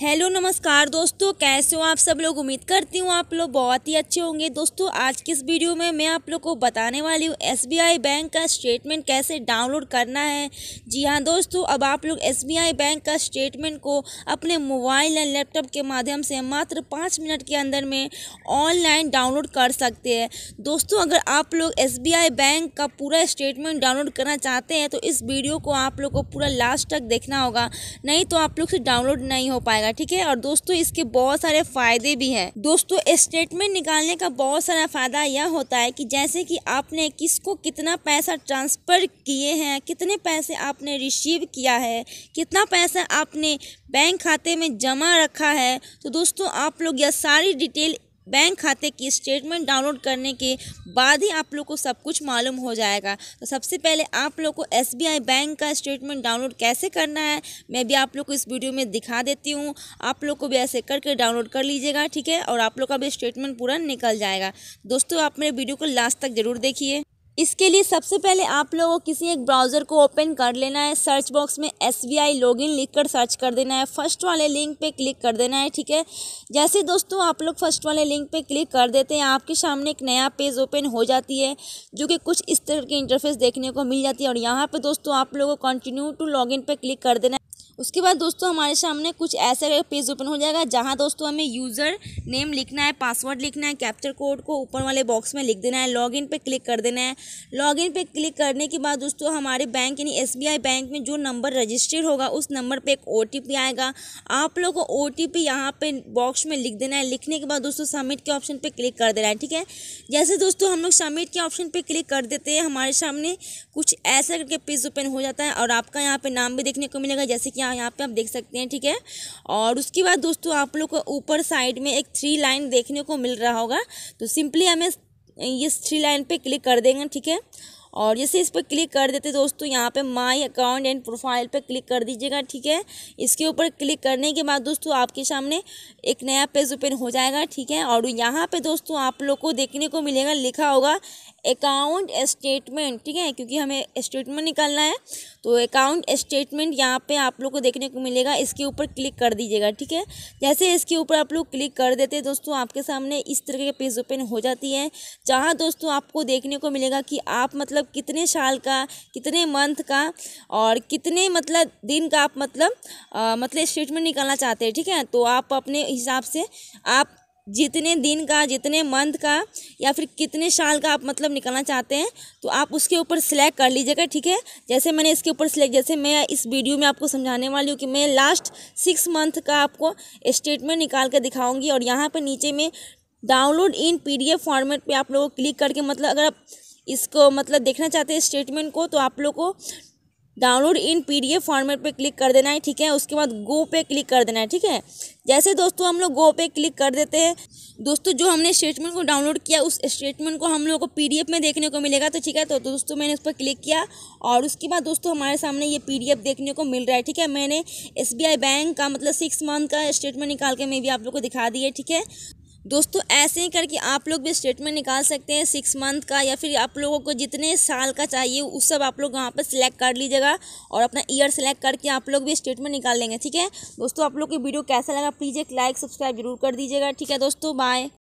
hello नमस्कार दोस्तों कैसे हो आप सब लोग उम्मीद करती हूँ आप लोग बहुत ही अच्छे होंगे दोस्तों आज की इस वीडियो में मैं आप लोग को बताने वाली हूँ एसबीआई बैंक का स्टेटमेंट कैसे डाउनलोड करना है जी हाँ दोस्तों अब आप लोग एसबीआई बैंक का स्टेटमेंट को अपने मोबाइल या लैपटॉप के माध्यम से मात्र पाँच मिनट के अंदर में ऑनलाइन डाउनलोड कर सकते हैं दोस्तों अगर आप लोग एस बैंक का पूरा स्टेटमेंट डाउनलोड करना चाहते हैं तो इस वीडियो को आप लोग को पूरा लास्ट तक देखना होगा नहीं तो आप लोग से डाउनलोड नहीं हो पाएगा जाएगा ठीक है और दोस्तों इसके बहुत सारे फायदे भी हैं दोस्तों स्टेटमेंट निकालने का बहुत सारा फायदा यह होता है कि जैसे कि आपने किसको कितना पैसा ट्रांसफर किए हैं कितने पैसे आपने रिसीव किया है कितना पैसा आपने बैंक खाते में जमा रखा है तो दोस्तों आप लोग यह सारी डिटेल बैंक खाते की स्टेटमेंट डाउनलोड करने के बाद ही आप लोग को सब कुछ मालूम हो जाएगा तो सबसे पहले आप लोग को एस बैंक का स्टेटमेंट डाउनलोड कैसे करना है मैं भी आप लोग को इस वीडियो में दिखा देती हूँ आप लोग को भी ऐसे करके डाउनलोड कर लीजिएगा ठीक है और आप लोग का भी स्टेटमेंट पूरा निकल जाएगा दोस्तों आप मेरे वीडियो को लास्ट तक ज़रूर देखिए इसके लिए सबसे पहले आप लोगों को किसी एक ब्राउज़र को ओपन कर लेना है सर्च बॉक्स में एस बी आई लॉगिन लिख कर सर्च कर देना है फर्स्ट वाले लिंक पे क्लिक कर देना है ठीक है जैसे दोस्तों आप लोग फर्स्ट वाले लिंक पे क्लिक कर देते हैं आपके सामने एक नया पेज ओपन हो जाती है जो कि कुछ इस तरह की इंटरफेस देखने को मिल जाती है और यहाँ पर दोस्तों आप लोगों को कंटिन्यू टू लॉगिन पर क्लिक कर देना है उसके बाद दोस्तों हमारे सामने कुछ ऐसे पेज ओपन हो जाएगा जहाँ दोस्तों हमें यूज़र नेम लिखना है पासवर्ड लिखना है कैप्चर कोड को ऊपर वाले बॉक्स में लिख देना है लॉगिन पे क्लिक कर देना है लॉगिन पे क्लिक करने के बाद दोस्तों हमारे बैंक यानी एस बैंक में जो नंबर रजिस्टर्ड होगा उस नंबर पर एक ओ आएगा आप लोग को ओ टी पी यहाँ पर बॉक्स में लिख देना है लिखने के बाद दोस्तों सबमिट के ऑप्शन पर क्लिक कर देना है ठीक है जैसे दोस्तों हम लोग सबमिट के ऑप्शन पर क्लिक कर देते हैं हमारे सामने कुछ ऐसा करके पेज ओपन हो जाता है और आपका यहाँ पर नाम भी देखने को मिलेगा जैसे कि यहाँ यहाँ पे आप देख सकते हैं ठीक है और उसके बाद दोस्तों आप लोग को ऊपर साइड में एक थ्री लाइन देखने को मिल रहा होगा तो सिंपली हमें इस थ्री लाइन पे क्लिक कर देंगे ठीक है और जैसे इस पर क्लिक कर देते दोस्तों यहाँ पे माय अकाउंट एंड प्रोफाइल पे क्लिक कर दीजिएगा ठीक है इसके ऊपर क्लिक करने के बाद दोस्तों आपके सामने एक नया पेज ओपन हो जाएगा ठीक है और यहाँ पे दोस्तों आप लोग को देखने को मिलेगा लिखा होगा अकाउंट स्टेटमेंट ठीक है क्योंकि हमें स्टेटमेंट निकालना है तो अकाउंट स्टेटमेंट यहाँ पे आप लोग को देखने को मिलेगा इसके ऊपर क्लिक कर दीजिएगा ठीक है जैसे इसके ऊपर आप लोग क्लिक कर देते हैं दोस्तों आपके सामने इस तरह के पेज ओपन हो जाती है जहाँ दोस्तों आपको देखने को मिलेगा कि आप मतलब मतलब कितने साल का कितने मंथ का और कितने मतलब दिन का आप मतलब आ, मतलब स्टेटमेंट निकालना चाहते हैं ठीक है तो आप अपने हिसाब से आप जितने दिन का जितने मंथ का या फिर कितने साल का आप मतलब निकालना चाहते हैं तो आप उसके ऊपर सिलेक्ट कर लीजिएगा ठीक है जैसे मैंने इसके ऊपर सिलेक्ट जैसे मैं इस वीडियो में आपको समझाने वाली हूँ कि मैं लास्ट सिक्स मंथ का आपको स्टेटमेंट निकाल कर दिखाऊंगी और यहाँ पर नीचे में डाउनलोड इन पीडीएफ फॉर्मेट पे आप लोगों को क्लिक करके मतलब अगर आप इसको मतलब देखना चाहते हैं स्टेटमेंट को तो आप लोग को डाउनलोड इन पीडीएफ फॉर्मेट पे क्लिक कर देना है ठीक है उसके बाद गो पे क्लिक कर देना है ठीक है जैसे दोस्तों हम लोग गो पे क्लिक कर देते हैं दोस्तों जो हमने स्टेटमेंट को डाउनलोड किया उस स्टेटमेंट को हम लोग को पीडीएफ में देखने को मिलेगा तो ठीक है तो दोस्तों मैंने उस पर क्लिक किया और उसके बाद दोस्तों हमारे सामने ये पी देखने को मिल रहा है ठीक है मैंने एस बैंक का मतलब सिक्स मंथ का स्टेटमेंट निकाल के मैं भी आप लोग को दिखा दिया है ठीक है दोस्तों ऐसे ही करके आप लोग भी स्टेटमेंट निकाल सकते हैं सिक्स मंथ का या फिर आप लोगों को जितने साल का चाहिए उस सब आप लोग वहाँ पर सिलेक्ट कर लीजिएगा और अपना ईयर सेलेक्ट करके आप लोग भी स्टेटमेंट निकाल लेंगे ठीक है दोस्तों आप लोग को वीडियो कैसा लगा प्लीज़ एक लाइक सब्सक्राइब जरूर कर दीजिएगा ठीक है दोस्तों बाय